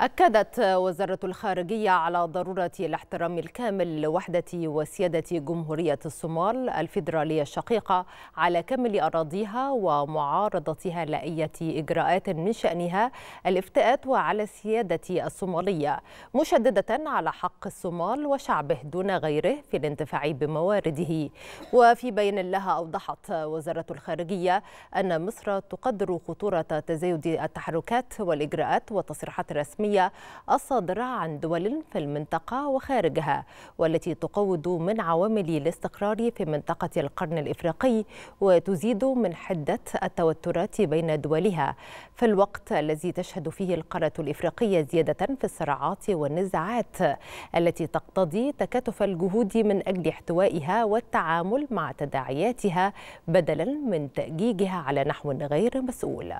أكدت وزارة الخارجية على ضرورة الاحترام الكامل لوحدة وسيادة جمهورية الصومال الفيدرالية الشقيقة على كامل أراضيها ومعارضتها لأية إجراءات من شأنها الافتئات وعلى السيادة الصومالية مشددة على حق الصومال وشعبه دون غيره في الانتفاع بموارده وفي بيان لها أوضحت وزارة الخارجية أن مصر تقدر خطورة تزايد التحركات والإجراءات والتصريحات الرسمية الإنسانية الصادرة عن دول في المنطقة وخارجها والتي تقوض من عوامل الاستقرار في منطقة القرن الإفريقي وتزيد من حدة التوترات بين دولها في الوقت الذي تشهد فيه القارة الإفريقية زيادة في الصراعات والنزاعات التي تقتضي تكاتف الجهود من أجل احتوائها والتعامل مع تداعياتها بدلا من تأجيجها على نحو غير مسؤول